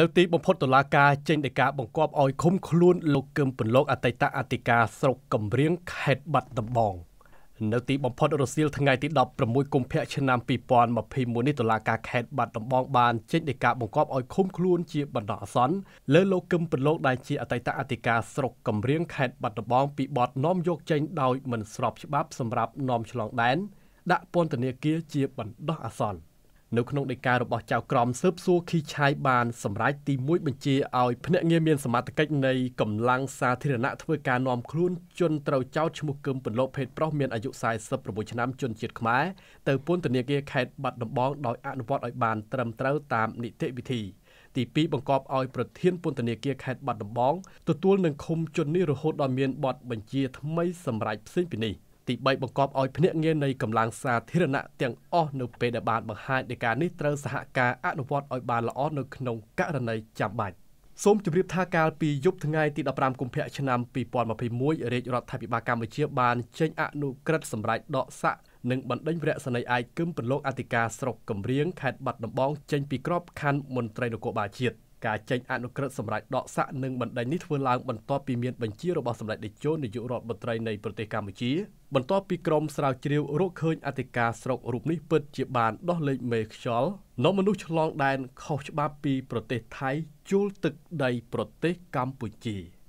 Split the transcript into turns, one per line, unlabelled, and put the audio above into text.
នៅទីបំផុតតុលាការចេញដីកាបង្គាប់ឲ្យឃុំខ្លួនលោកគឹមពន្លកអតីតអធិការស្រុកកំរៀងខេត្តបាត់ដំបងនៅទីបំផុតរសៀលថ្ងៃទី16កុម្ភៈឆ្នាំ2021នេះតុលាការខេត្តបាត់ដំបងបានចេញដីកាបង្គាប់ឲ្យឃុំខ្លួនជាបណ្ដោះអាសន្នលើលោកគឹមពន្លកដែលជាអតីតអធិការស្រុកកំរៀងខេត្តបាត់ដំបងពីបទនាំយកចេញដោយមិនស្របច្បាប់សម្រាប់នាំឆ្លងដែនដាក់ពន្ធនាគារជាបណ្ដោះអាសន្ន។នៅក្នុងដីការបស់ចៅក្រមស៊ើបសួរខីឆៃបានសម្រេចទី1បញ្ជាឲ្យភ្នាក់ងារមានសមត្ថកិច្ចនៃកម្លាំងសាធារណៈធ្វើការនាំខ្លួនជនត្រូវចោទឈ្មោះគឹមពន្លកភេទប្រុសមានអាយុ46ឆ្នាំជនជាតិខ្មែរទៅពន្ធនាគារខេត្តបាត់ដំបងដោយអនុវត្តឲ្យបានត្រឹមត្រូវតាមនីតិវិធីទី2បង្កប់ឲ្យប្រធានពន្ធនាគារខេត្តបាត់ដំបងទទួលនឹងឃុំជននេះរហូតដល់មានបទបញ្ជាថ្មីសម្រាប់ផ្សេងពីនេះ។ទី3បង្កប់ឲ្យភ្នាក់ងារនៃកម្លាំងសាធារណៈទាំងអស់នៅពេលដែលបានបង្ហាញនៃការនេះត្រូវសហការអនុវត្តឲ្យបានល្អនៅក្នុងករណីចាំបាច់សូមជម្រាបថាកាលពីយប់ថ្ងៃទី15កុម្ភៈឆ្នាំ2021រាជរដ្ឋាភិបាលកម្ពុជាបានចេញអនុក្រឹត្យសម្រេចដកស័ក្តិនិងបណ្ដេញវរៈសនីឯកគឹមប្រលោកអធិការស្រុកកំរៀងខេត្តបាត់ដំបង ចេញពីក្របខ័ណ្ឌមន្ត្រីនគរបាលជាតិការចេញអនុក្រឹត្យសម្រាប់ដកស័កនិងបណ្ដេញនេះធ្វើឡើងបន្ទាប់ពីមានបញ្ជារបស់សម្ដេចតេជោនាយករដ្ឋមន្ត្រីនៃប្រទេសកម្ពុជាបន្ទាប់ពីក្រុមស្រាវជ្រាវ រកឃើញអធិការស្រុករូបនេះពិតជាបានដោះលែងមេខ្យល់នាំមនុស្សឆ្លងដែនខុសច្បាប់ពីប្រទេសថៃជួលទឹកដីប្រទេសកម្ពុជា។